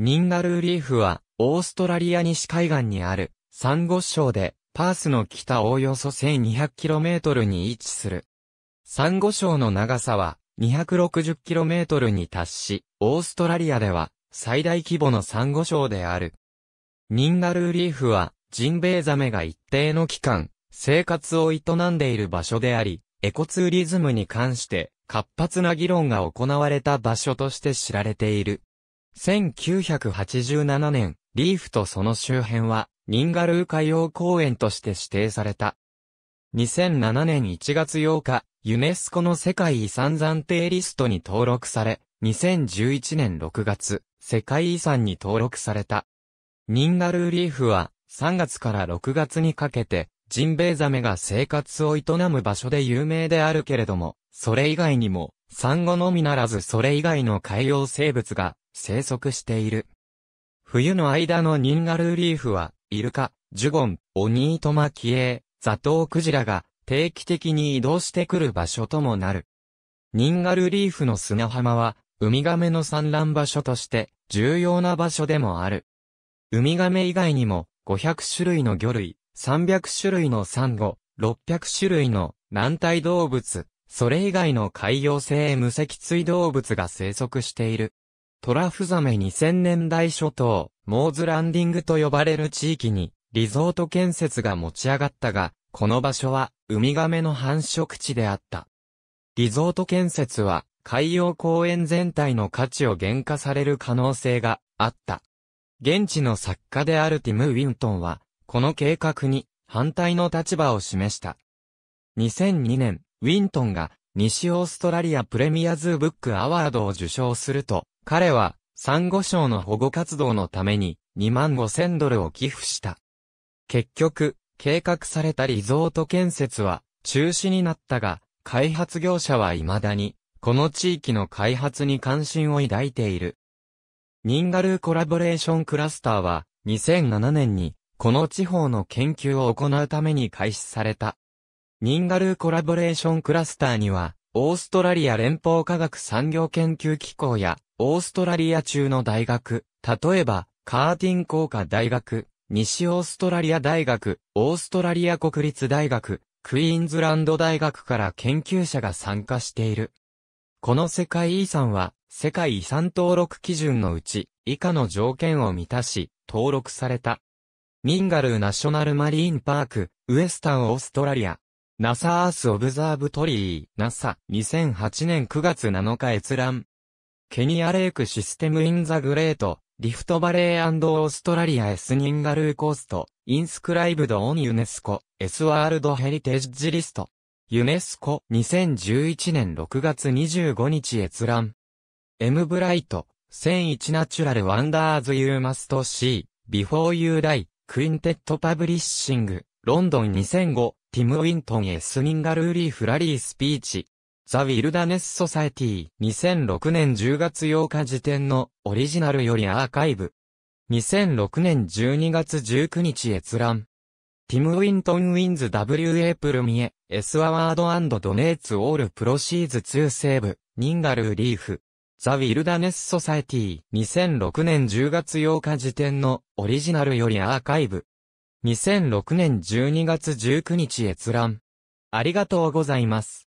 ニンガルーリーフは、オーストラリア西海岸にある、サンゴ礁で、パースの北おおよそ 1200km に位置する。サンゴ礁の長さは、260km に達し、オーストラリアでは、最大規模のサンゴ礁である。ニンガルーリーフは、ジンベエザメが一定の期間、生活を営んでいる場所であり、エコツーリズムに関して、活発な議論が行われた場所として知られている。1987年、リーフとその周辺は、ニンガルー海洋公園として指定された。2007年1月8日、ユネスコの世界遺産暫定リストに登録され、2011年6月、世界遺産に登録された。ニンガルーリーフは、3月から6月にかけて、ジンベエザメが生活を営む場所で有名であるけれども、それ以外にも、サンゴのみならずそれ以外の海洋生物が生息している。冬の間のニンガルーリーフは、イルカ、ジュゴン、オニートマキエイ、ザトウクジラが定期的に移動してくる場所ともなる。ニンガルリーフの砂浜は、ウミガメの産卵場所として重要な場所でもある。ウミガメ以外にも500種類の魚類、300種類のサンゴ、600種類の軟体動物、それ以外の海洋性無脊椎動物が生息している。トラフザメ2000年代初頭、モーズランディングと呼ばれる地域に、リゾート建設が持ち上がったが、この場所は、ウミガメの繁殖地であった。リゾート建設は、海洋公園全体の価値を減価される可能性があった。現地の作家であるティム・ウィントンは、この計画に反対の立場を示した。2002年、ウィントンが西オーストラリアプレミアズーブックアワードを受賞すると、彼は、サンゴ礁の保護活動のために、2万5千ドルを寄付した。結局、計画されたリゾート建設は、中止になったが、開発業者は未だに、この地域の開発に関心を抱いている。ニンガルーコラボレーションクラスターは、2007年に、この地方の研究を行うために開始された。ニンガルーコラボレーションクラスターには、オーストラリア連邦科学産業研究機構や、オーストラリア中の大学、例えば、カーティン工科大学、西オーストラリア大学、オーストラリア国立大学、クイーンズランド大学から研究者が参加している。この世界遺産は、世界遺産登録基準のうち、以下の条件を満たし、登録された。ミンガルーナショナルマリーンパーク、ウエスタンオーストラリア、NASA Earth Observatory NASA 2008年9月7日閲覧ケニアレイクシステムインザグレートリフトバレーオーストラリアエスニンガルーコーストインスクライブドオンユネスコエスワールドヘリテージリストユネスコ2011年6月25日閲覧エムブライト1001ナチュラルワンダーズユーマストシービフォーユーダイクインテットパブリッシングロンドン2005ティム・ウィントン・エスニンガルーリー・フラリー・スピーチ。ザ・ウィルダネス・ソサエティ2006年10月8日時点のオリジナルよりアーカイブ。2006年12月19日閲覧。ティム・ウィントン・ウィンズ・ W.A. プルミエ、S・ アワードドネーツ・オール・プロシーズー・セーブ、ニンガルー・リーフ。ザ・ウィルダネス・ソサエティ2006年10月8日時点のオリジナルよりアーカイブ。2006年12月19日閲覧。ありがとうございます。